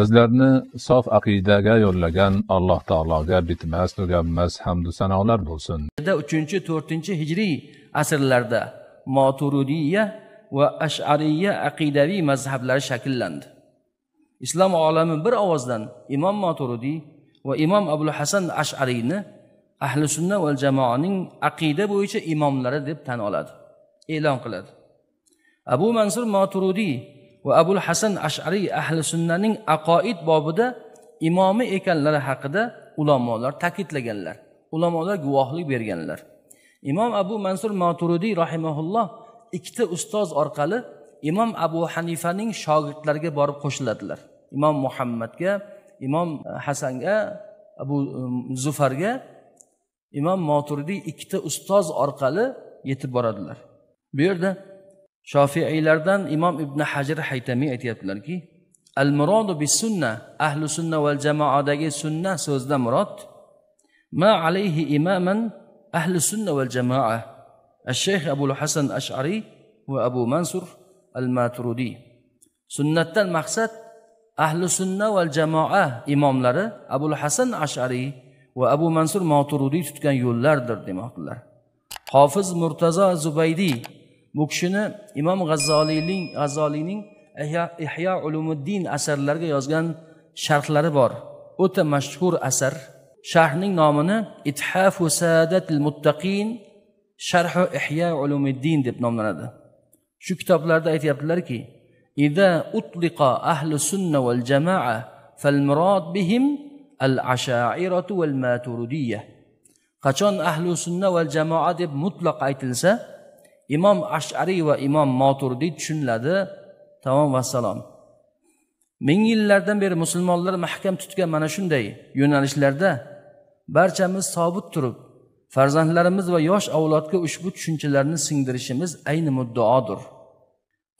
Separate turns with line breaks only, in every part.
bizlarni sof aqidaga yo'llagan alloh taologa bitmas tuganmas hamdu sanolar bo'lsin uchinchi to'rtinchi hijriy asrlarda moturudiya va ashariya aqidaviy mazhablari shakllandi islom olami bir ovozdan imom moturudiy va imom abul hasan ashariyni ahli sunna va jamoaning aqida bo'yicha imomlari deb tan oladi e'lon qiladi abu mansur moturudiy va abul hasan ashariy ahli sunnaning aqoid bobida imomi ekanlari haqida ulamolar ta'kidlaganlar ulamolar guvohlik berganlar imom abu mansur moturidiy rahimaulloh ikkita ustoz orqali imom abu hanifaning shogirdlariga borib qo'shiladilar imom muhammadga imom hasanga abu um, zufarga imom moturidiy ikkita ustoz orqali yetib boradilar bu yerda shofiiylardan imom ibn hajr haytamiy aytyaptilarki al murodu bi sunna ahli sunna val jamoadagi sunna so'zida murod ma alayhi imaman ahli sunna val jamoa hasan أبو va abu mansur al الماترودي sunnatdan maqsad أهل sunna val jamoa imomlari أبو hasan أشعري va abu mansur تتكن tutgan yo'llardir demoqdilar حافظ murtazo زبيدي bu kishini imom g'azzoliyning g'azzoliyning ihyo ulumuddin asarlariga yozgan sharhlari bor o'ta mashhur asar sharhning nomini ithafu sadatil muttaqin sharhu ihyo ulumuddin deb nomlanadi shu kitoblarda aytyaptilarki ida utliqa ahli sunna val jamoa fal murod bihim al ashairatu val maturidiyya qachon ahli sunna val jamoa deb mutlaq aytilsa imom ashariy va imom moturdiy tushuniladi tamom vassalom ming yillardan beri musulmonlar mahkam tutgan mana shunday yo'nalishlarda barchamiz sobit turib farzandlarimiz va yosh avlodga ushbu tushunchalarni singdirishimiz ayni muddaodir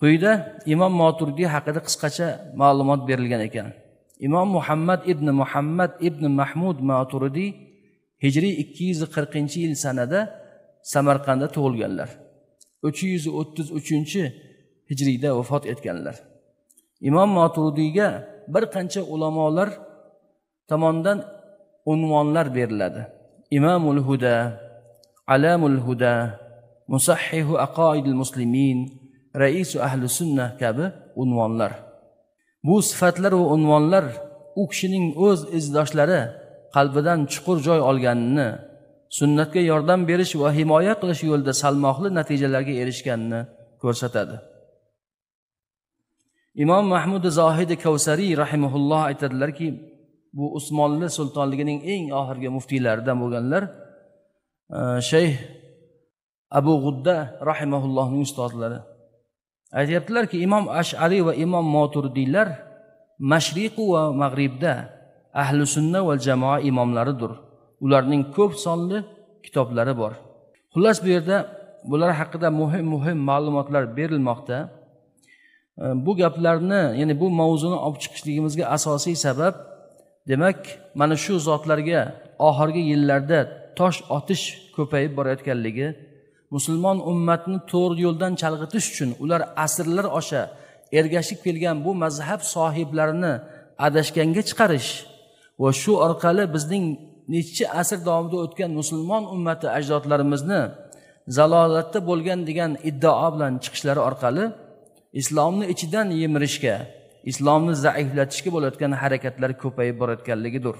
quyida imom moturdiy haqida qisqacha ma'lumot berilgan ekan imom muhammad ibn muhammad ibn mahmud moturidiy hijriy ikki yuz qirqinchi yil sanada samarqandda tug'ilganlar uch yuz o'ttiz uchinchi hijriyda vafot etganlar imom moturudiyga bir qancha ulamolar tomonidan unvonlar beriladi imomul huda alamul huda musahhihu aqoidil muslimin raisu ahli sunna kabi unvonlar bu sifatlar va unvonlar u kishining o'z izdoshlari qalbidan chuqur joy olganini sunnatga yordam berish va himoya qilish yo'lida salmoqli natijalarga erishganini ko'rsatadi imom mahmud zohidi kavsariy rahimulloh aytadilarki bu usmonli sultonligining eng oxirgi muftiylaridan bo'lganlar e, shayx abu g'udda rahimahullohning ustozlari aytyaptilarki imom ashariy va imom moturdiylar mashriqu va mag'ribda ahli sunna va jamoa imomlaridir ularning ko'p sonli kitoblari bor xullas bu yerda bular haqida muhim muhim ma'lumotlar berilmoqda bu gaplarni ya'ni bu mavzuni olib chiqishligimizga asosiy sabab demak mana shu zotlarga oxirgi yillarda tosh otish ko'payib borayotganligi musulmon ummatni to'g'ri yo'ldan chalg'itish uchun ular asrlar osha ergashib kelgan bu mazhab sohiblarini adashganga chiqarish va shu orqali bizning nechi asr davomida o'tgan musulmon ummati ajdodlarimizni zalolatda bo'lgan degan iddao bilan chiqishlari orqali islomni ichidan yemirishga islomni zaiflatishga bo'layotgan harakatlar ko'payib borayotganligidir